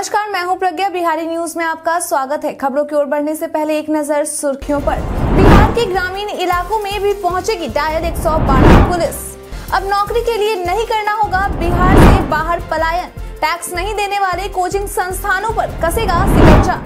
नमस्कार मैं हूं प्रज्ञा बिहारी न्यूज में आपका स्वागत है खबरों की ओर बढ़ने से पहले एक नजर सुर्खियों पर बिहार के ग्रामीण इलाकों में भी पहुंचेगी सौ बारह पुलिस अब नौकरी के लिए नहीं करना होगा बिहार से बाहर पलायन टैक्स नहीं देने वाले कोचिंग संस्थानों पर कसेगा सिकंजा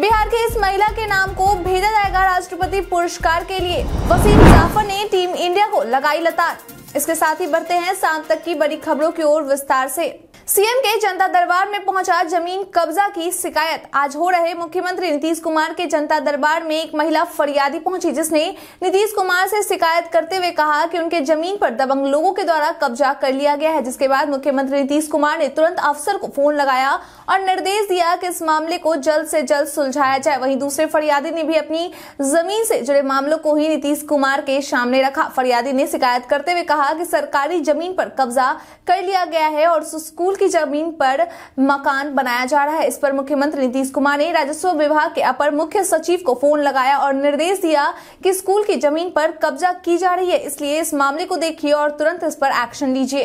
बिहार के इस महिला के नाम को भेजा जाएगा राष्ट्रपति पुरस्कार के लिए वसीम जाफर ने टीम इंडिया को लगाई लतार इसके साथ ही बढ़ते हैं शाम तक की बड़ी खबरों की ओर विस्तार ऐसी सीएम के जनता दरबार में पहुंचा जमीन कब्जा की शिकायत आज हो रहे मुख्यमंत्री नीतीश कुमार के जनता दरबार में एक महिला फरियादी पहुंची जिसने नीतीश कुमार से शिकायत करते हुए कहा कि उनके जमीन पर दबंग लोगों के द्वारा कब्जा कर लिया गया है जिसके बाद मुख्यमंत्री नीतीश कुमार ने तुरंत अफसर को फोन लगाया और निर्देश दिया की इस मामले को जल्द से जल्द सुलझाया जाए वही दूसरे फरियादी ने भी अपनी जमीन से जुड़े मामलों को ही नीतीश कुमार के सामने रखा फरियादी ने शिकायत करते हुए कहा की सरकारी जमीन पर कब्जा कर लिया गया है और स्कूल की जमीन पर मकान बनाया जा रहा है इस पर मुख्यमंत्री नीतीश कुमार ने राजस्व विभाग के अपर मुख्य सचिव को फोन लगाया और निर्देश दिया कि स्कूल की जमीन पर कब्जा की जा रही है इसलिए इस मामले को देखिए और तुरंत इस पर एक्शन लीजिए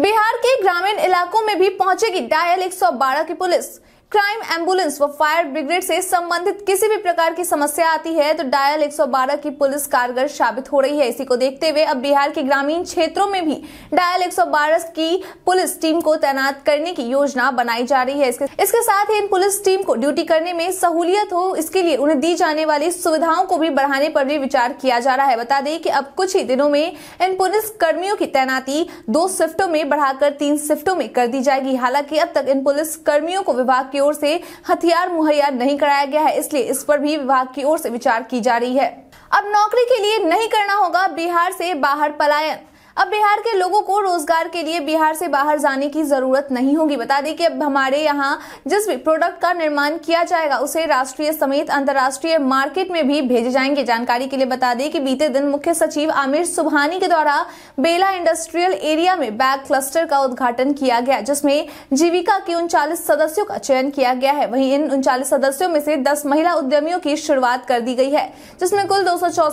बिहार के ग्रामीण इलाकों में भी पहुंचेगी डायल 112 की पुलिस क्राइम एम्बुलेंस व फायर ब्रिगेड से संबंधित किसी भी प्रकार की समस्या आती है तो डायल 112 की पुलिस कारगर साबित हो रही है इसी को देखते हुए अब बिहार के ग्रामीण क्षेत्रों में भी डायल 112 की पुलिस टीम को तैनात करने की योजना बनाई जा रही है इसके, इसके साथ ही इन पुलिस टीम को ड्यूटी करने में सहूलियत हो इसके लिए उन्हें दी जाने वाली सुविधाओं को भी बढ़ाने पर भी विचार किया जा रहा है बता दें की अब कुछ ही दिनों में इन पुलिस कर्मियों की तैनाती दो शिफ्टों में बढ़ाकर तीन शिफ्टों में कर दी जाएगी हालांकि अब तक इन पुलिस कर्मियों को विभाग की की ओर से हथियार मुहैया नहीं कराया गया है इसलिए इस पर भी विभाग की ओर से विचार की जा रही है अब नौकरी के लिए नहीं करना होगा बिहार से बाहर पलायन अब बिहार के लोगों को रोजगार के लिए बिहार से बाहर जाने की जरूरत नहीं होगी बता दें कि अब हमारे यहाँ जिस भी प्रोडक्ट का निर्माण किया जाएगा उसे राष्ट्रीय समेत अंतर्राष्ट्रीय मार्केट में भी भेजे जाएंगे जानकारी के लिए बता दें कि बीते दिन मुख्य सचिव आमिर सुबहानी के द्वारा बेला इंडस्ट्रियल एरिया में बैग क्लस्टर का उद्घाटन किया गया जिसमे जीविका के उनचालीस सदस्यों का चयन किया गया है वही इन उनचालीस सदस्यों में से दस महिला उद्यमियों की शुरुआत कर दी गई है जिसमें कुल दो सौ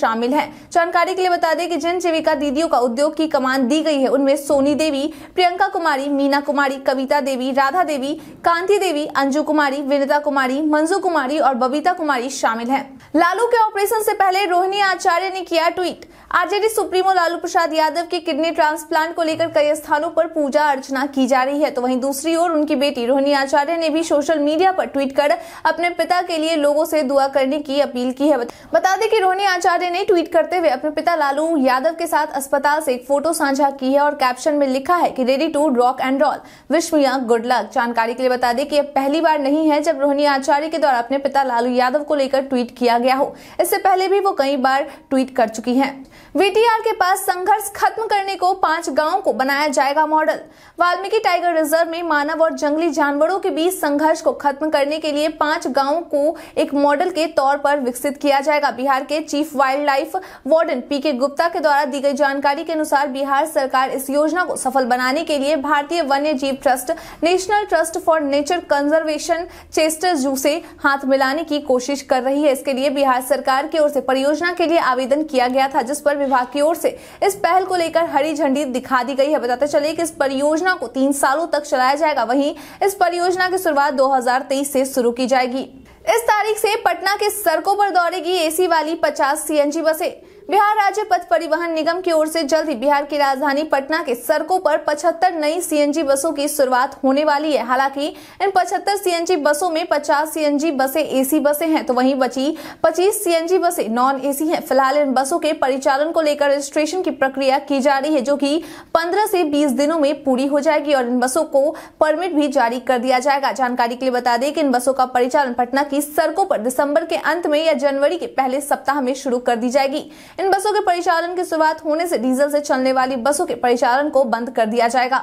शामिल है जानकारी के लिए बता दें कि जिन जीविका दीदी बेटियों का उद्योग की कमान दी गई है उनमें सोनी देवी प्रियंका कुमारी मीना कुमारी कविता देवी राधा देवी कांति देवी अंजू कुमारी विनता कुमारी मंजू कुमारी और बबीता कुमारी शामिल है लालू के ऑपरेशन से पहले रोहिणी आचार्य ने किया tweet RJD supremo Lalu Prasad Yadav के किडनी ट्रांसप्लांट को लेकर कई स्थानों पर पूजा अर्चना की जा रही है तो वहीं दूसरी ओर उनकी बेटी रोहिणी आचार्य ने भी सोशल मीडिया पर ट्वीट कर अपने पिता के लिए लोगों से दुआ करने की अपील की है बता दें कि रोहिणी आचार्य ने ट्वीट करते हुए अपने पिता लालू यादव के साथ अस्पताल से एक फोटो साझा की है और कैप्शन में लिखा है कि ready to rock and roll विश्व गुड लक जानकारी के लिए बता दें कि यह पहली बार नहीं है जब रोहिणी आचार्य के द्वारा अपने पिता लालू यादव को लेकर ट्वीट किया गया हो इससे पहले भी वो कई बार ट्वीट कर चुकी है वीटीआर के पास संघर्ष खत्म करने को पांच गाँव को बनाया जाएगा मॉडल वाल्मीकि टाइगर रिजर्व में मानव और जंगली जानवरों के बीच संघर्ष को खत्म करने के लिए पांच गाँव को एक मॉडल के तौर पर विकसित किया जाएगा बिहार के chief wildlife warden P K Gupta के द्वारा दी गई जानकारी जानकारी के अनुसार बिहार सरकार इस योजना को सफल बनाने के लिए भारतीय वन्य जीव trust national trust for nature conservation Chester zoo से हाथ मिलाने की कोशिश कर रही है इसके लिए बिहार सरकार की ओर से परियोजना के लिए आवेदन किया गया था जिस पर विभाग की ओर से इस पहल को लेकर हरी झंडी दिखा दी गई है बताते चले कि इस परियोजना को तीन सालों तक चलाया जाएगा वहीं इस परियोजना की शुरुआत 2023 से शुरू की जाएगी इस तारीख से पटना के सड़कों पर दौड़ेगी एसी वाली 50 सीएनजी बसें बिहार राज्य पथ परिवहन निगम की ओर से जल्द ही बिहार की राजधानी पटना के सड़कों पर 75 नई सीएनजी बसों की शुरुआत होने वाली है हालांकि इन 75 सीएनजी बसों में 50 सीएनजी बसें एसी बसें हैं तो वहीं बची 25 सीएनजी बसें नॉन एसी हैं फिलहाल इन बसों के परिचालन को लेकर रजिस्ट्रेशन की प्रक्रिया की जा रही है जो की पंद्रह से बीस दिनों में पूरी हो जाएगी और इन बसों को परमिट भी जारी कर दिया जाएगा जानकारी के लिए बता दें कि इन बसों का परिचालन पटना की सड़कों पर दिसंबर के अंत में या जनवरी के पहले सप्ताह में शुरू कर दी जाएगी इन बसों के परिचालन की शुरुआत होने से डीजल से चलने वाली बसों के परिचालन को बंद कर दिया जाएगा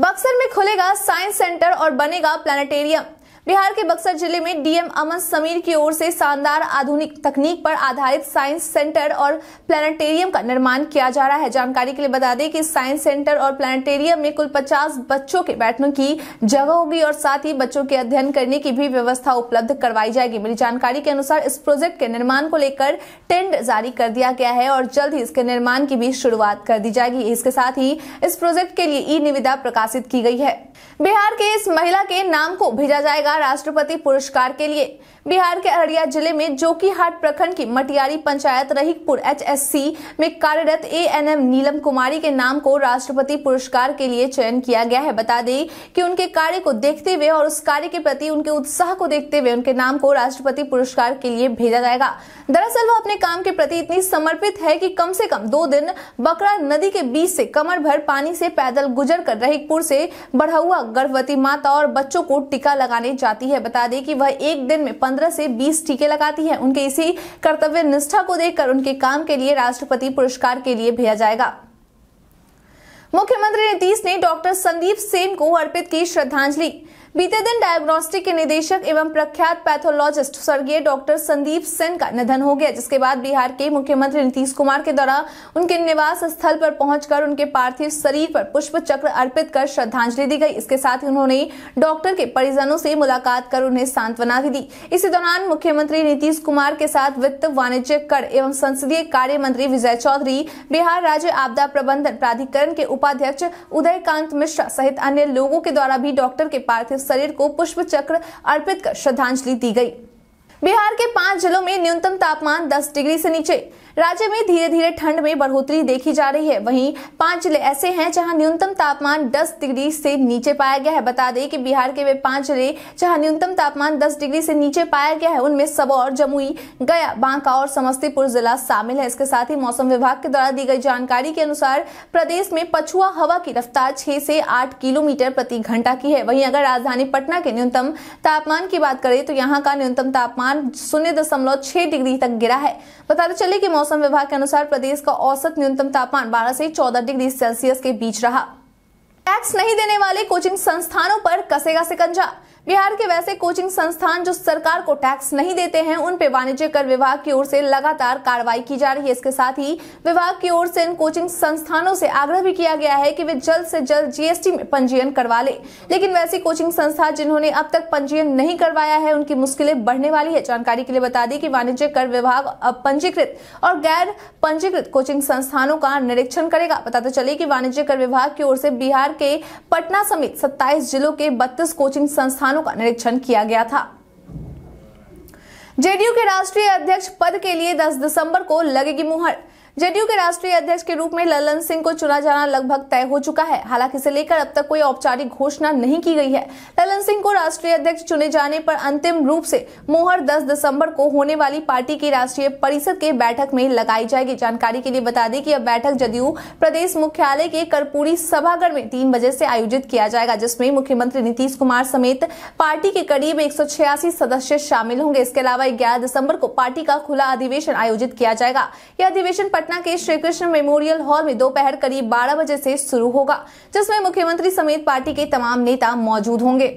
बक्सर में खुलेगा साइंस सेंटर और बनेगा प्लानिटेरियम बिहार के बक्सर जिले में डीएम अमन समीर की ओर से शानदार आधुनिक तकनीक पर आधारित साइंस सेंटर और प्लानिटेरियम का निर्माण किया जा रहा है जानकारी के लिए बता दें कि साइंस सेंटर और प्लानिटेरियम में कुल 50 बच्चों के बैठने की जगह होगी और साथ ही बच्चों के अध्ययन करने की भी व्यवस्था उपलब्ध करवाई जाएगी मिली जानकारी के अनुसार इस प्रोजेक्ट के निर्माण को लेकर टेंड जारी कर दिया गया है और जल्द ही इसके निर्माण की भी शुरुआत कर दी जाएगी इसके साथ ही इस प्रोजेक्ट के लिए ई निविदा प्रकाशित की गई है बिहार के इस महिला के नाम को भेजा जाएगा महिला राष्ट्रपति पुरस्कार के लिए बिहार के अररिया जिले में जोकीहाट प्रखंड की मटियारी पंचायत रहीकपुर एचएससी में कार्यरत एएनएम नीलम कुमारी के नाम को राष्ट्रपति पुरस्कार के लिए चयन किया गया है बता दें कि उनके कार्य को देखते हुए और उस कार्य के प्रति उनके उत्साह को देखते हुए उनके नाम को राष्ट्रपति पुरस्कार के लिए भेजा जाएगा दरअसल वो अपने काम के प्रति इतनी समर्पित है की कम से कम दो दिन बकरा नदी के बीच से कमर भर पानी से पैदल गुजर कर रहीकपुर से बढ़ा गर्भवती माता और बच्चों को टीका लगाने जाती है बता दें कि वह एक दिन में पंद्रह से बीस टीके लगाती है उनके इसी कर्तव्य निष्ठा को देखकर उनके काम के लिए राष्ट्रपति पुरस्कार के लिए भेजा जाएगा मुख्यमंत्री नीतीश ने डॉक्टर संदीप सेन को अर्पित की श्रद्धांजलि बीते दिन डायग्नोस्टिक के निदेशक एवं प्रख्यात पैथोलॉजिस्ट स्वर्गीय डॉक्टर संदीप सेन का निधन हो गया जिसके बाद बिहार के मुख्यमंत्री नीतीश कुमार के द्वारा उनके निवास स्थल पर पहुंचकर उनके पार्थिव शरीर पर पुष्प चक्र अर्पित कर श्रद्धांजलि दी गई इसके साथ ही उन्होंने डॉक्टर के परिजनों से मुलाकात कर उन्हें सांत्वना भी दी इसी दौरान मुख्यमंत्री नीतीश कुमार के साथ वित्त वाणिज्य कर एवं संसदीय कार्य मंत्री विजय चौधरी बिहार राज्य आपदा प्रबंधन प्राधिकरण के उपाध्यक्ष उदयकांत मिश्रा सहित अन्य लोगों के द्वारा भी डॉक्टर के पार्थिव शरीर को पुष्प चक्र अर्पित कर श्रद्धांजलि दी गई बिहार के पांच जिलों में न्यूनतम तापमान 10 डिग्री से नीचे राज्य में धीरे धीरे ठंड में बढ़ोतरी देखी जा रही है वहीं पांच जिले ऐसे हैं जहां न्यूनतम तापमान 10 डिग्री से नीचे पाया गया है बता दें कि बिहार के वे पांच जिले जहां न्यूनतम तापमान 10 डिग्री से नीचे पाया गया है उनमें सबौर जमुई गया बांका और समस्तीपुर जिला शामिल है इसके साथ ही मौसम विभाग के द्वारा दी गई जानकारी के अनुसार प्रदेश में पछुआ हवा की रफ्तार छह से आठ किलोमीटर प्रति घंटा की है वही अगर राजधानी पटना के न्यूनतम तापमान की बात करें तो यहाँ का न्यूनतम तापमान शून्य डिग्री तक गिरा है बताते चले की मौसम विभाग के अनुसार प्रदेश का औसत न्यूनतम तापमान 12 से 14 डिग्री सेल्सियस के बीच रहा टैक्स नहीं देने वाले कोचिंग संस्थानों पर कसेगा सिकंजा बिहार के वैसे कोचिंग संस्थान जो सरकार को टैक्स नहीं देते हैं उन पे वाणिज्य कर विभाग की ओर से लगातार कार्रवाई की जा रही है इसके साथ ही विभाग की ओर से इन कोचिंग संस्थानों से आग्रह भी किया गया है कि वे जल्द से जल्द जीएसटी में पंजीयन करवा लें लेकिन वैसी कोचिंग संस्था जिन्होंने अब तक पंजीयन नहीं करवाया है उनकी मुश्किलें बढ़ने वाली है जानकारी के लिए बता दी की वाणिज्य कर विभाग अब पंजीकृत और गैर पंजीकृत कोचिंग संस्थानों का निरीक्षण करेगा बताते चले की वाणिज्य कर विभाग की ओर से बिहार के पटना समेत सत्ताईस जिलों के बत्तीस कोचिंग संस्थान स्थानों का निरीक्षण किया गया था जेडीयू के राष्ट्रीय अध्यक्ष पद के लिए 10 दिसंबर को लगेगी मुहर जेडीयू के राष्ट्रीय अध्यक्ष के रूप में ललन सिंह को चुना जाना लगभग तय हो चुका है हालांकि इसे लेकर अब तक कोई औपचारिक घोषणा नहीं की गई है ललन सिंह को राष्ट्रीय अध्यक्ष चुने जाने पर अंतिम रूप से मोहर 10 दिसंबर को होने वाली पार्टी की राष्ट्रीय परिषद के बैठक में लगाई जाएगी जानकारी के लिए बता दें की अब बैठक जदयू प्रदेश मुख्यालय के कर्पूरी सभागढ़ में तीन बजे से आयोजित किया जाएगा जिसमें मुख्यमंत्री नीतीश कुमार समेत पार्टी के करीब एक सदस्य शामिल होंगे इसके अलावा ग्यारह दिसंबर को पार्टी का खुला अधिवेशन आयोजित किया जाएगा यह अधिवेशन पटना के श्री कृष्ण मेमोरियल हॉल में दोपहर करीब 12 बजे से शुरू होगा जिसमें मुख्यमंत्री समेत पार्टी के तमाम नेता मौजूद होंगे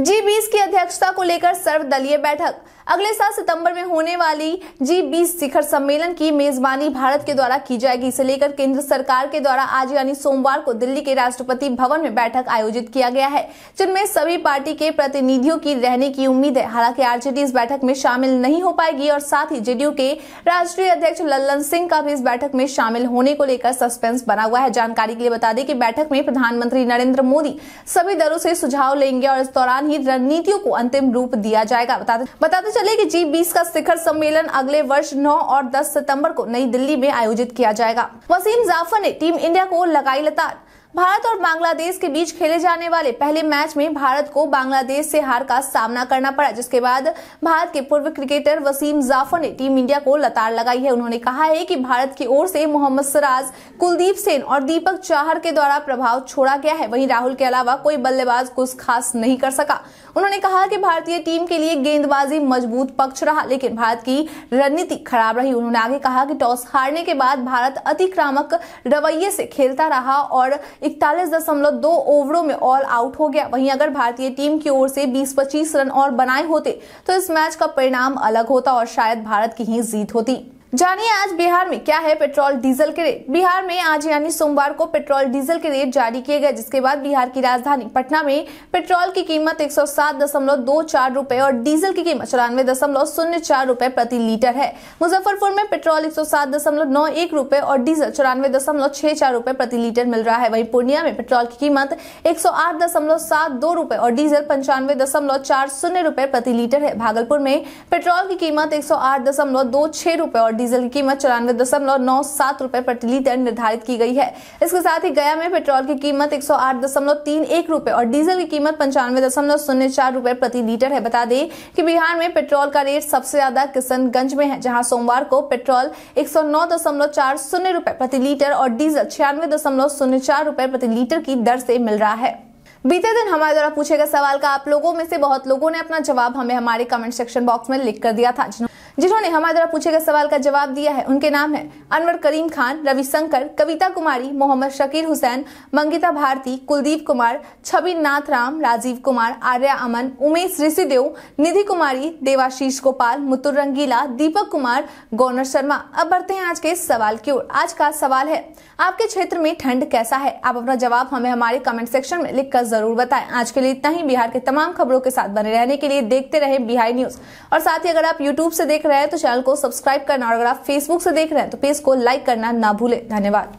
जी बीस की अध्यक्षता को लेकर सर्वदलीय बैठक अगले साल सितंबर में होने वाली जी बीस शिखर सम्मेलन की मेजबानी भारत के द्वारा की जाएगी इसे लेकर केंद्र सरकार के द्वारा आज यानी सोमवार को दिल्ली के राष्ट्रपति भवन में बैठक आयोजित किया गया है जिनमें सभी पार्टी के प्रतिनिधियों की रहने की उम्मीद है हालांकि आरजेडी इस बैठक में शामिल नहीं हो पाएगी और साथ ही जेडीयू के राष्ट्रीय अध्यक्ष लल्लन सिंह का भी इस बैठक में शामिल होने को लेकर सस्पेंस बना हुआ है जानकारी के लिए बता दें कि बैठक में प्रधानमंत्री नरेंद्र मोदी सभी दलों से सुझाव लेंगे और इस दौरान ही रणनीतियों को अंतिम रूप दिया जाएगा बताते बताते चले कि जी बीस का शिखर सम्मेलन अगले वर्ष 9 और 10 सितंबर को नई दिल्ली में आयोजित किया जाएगा वसीम जाफर ने टीम इंडिया को लगाई लतार भारत और बांग्लादेश के बीच खेले जाने वाले पहले मैच में भारत को बांग्लादेश से हार का सामना करना पड़ा जिसके बाद भारत के पूर्व क्रिकेटर वसीम जाफर ने टीम इंडिया को लतार लगाई है उन्होंने कहा है कि भारत की ओर से मोहम्मद सराज कुलदीप सेन और दीपक चाहर के द्वारा प्रभाव छोड़ा गया है वहीं राहुल के अलावा कोई बल्लेबाज कुछ खास नहीं कर सका उन्होंने कहा कि भारतीय टीम के लिए गेंदबाजी मजबूत पक्ष रहा लेकिन भारत की रणनीति खराब रही उन्होंने आगे कहा कि टॉस हारने के बाद भारत अतिक्रामक रवैये से खेलता रहा और इकतालीस दशमलव दो ओवरों में ऑल आउट हो गया वहीं अगर भारतीय टीम की ओर से बीस पच्चीस रन और बनाए होते तो इस मैच का परिणाम अलग होता और शायद भारत की ही जीत होती जानिए आज बिहार में क्या है पेट्रोल डीजल के रेट बिहार में आज यानी सोमवार को पेट्रोल डीजल के रेट जारी किए गए जिसके बाद बिहार की राजधानी पटना में पेट्रोल की कीमत एक रुपए और डीजल की कीमत चौरानवे रुपए प्रति लीटर है मुजफ्फरपुर में पेट्रोल एक रुपए और डीजल चौरानवे रुपए प्रति लीटर मिल रहा है वही पूर्णिया में पेट्रोल की कीमत एक सौ और डीजल पंचानवे रुपए प्रति लीटर है भागलपुर में पेट्रोल की कीमत एक रुपए और डीजल की कीमत चौरानवे दशमलव नौ सात रूपए प्रति लीटर निर्धारित की गई है इसके साथ ही गया में पेट्रोल की कीमत एक सौ आठ दशमलव तीन एक रूपए और डीजल की कीमत पंचानवे दशमलव शून्य चार रूपए प्रति लीटर है बता दें कि बिहार में पेट्रोल का रेट सबसे ज्यादा किशनगंज में है जहां सोमवार को पेट्रोल एक सौ नौ दशमलव चार शून्य रूपए प्रति लीटर और डीजल छियानवे दशमलव शून्य चार रूपए प्रति लीटर की दर से मिल रहा है बीते दिन हमारे द्वारा पूछे गए सवाल का आप लोगों में से बहुत लोगों ने अपना जवाब हमें हमारे कमेंट सेक्शन बॉक्स में लिख कर दिया था जिन्होंने हमारे द्वारा पूछे गए सवाल का जवाब दिया है उनके नाम है अनवर करीम खान रविशंकर कविता कुमारी मोहम्मद शकीर हुसैन मंगिता भारती कुलदीप कुमार छवि नाथ राम राजीव कुमार आर्या अमन उमेश ऋषिदेव निधि कुमारी देवाशीष गोपाल मुतुर रंगीला दीपक कुमार गौनर शर्मा अब बढ़ते हैं आज के सवाल की ओर आज का सवाल है आपके क्षेत्र में ठंड कैसा है आप अपना जवाब हमें हमारे कमेंट सेक्शन में लिखकर जरूर बताएं आज के लिए इतना ही बिहार के तमाम खबरों के साथ बने रहने के लिए देखते रहे बिहार न्यूज और साथ ही अगर आप यूट्यूब से देख रहे हैं तो चैनल को सब्सक्राइब करना और अगर आप फेसबुक से देख रहे हैं तो पेज को लाइक करना ना भूले धन्यवाद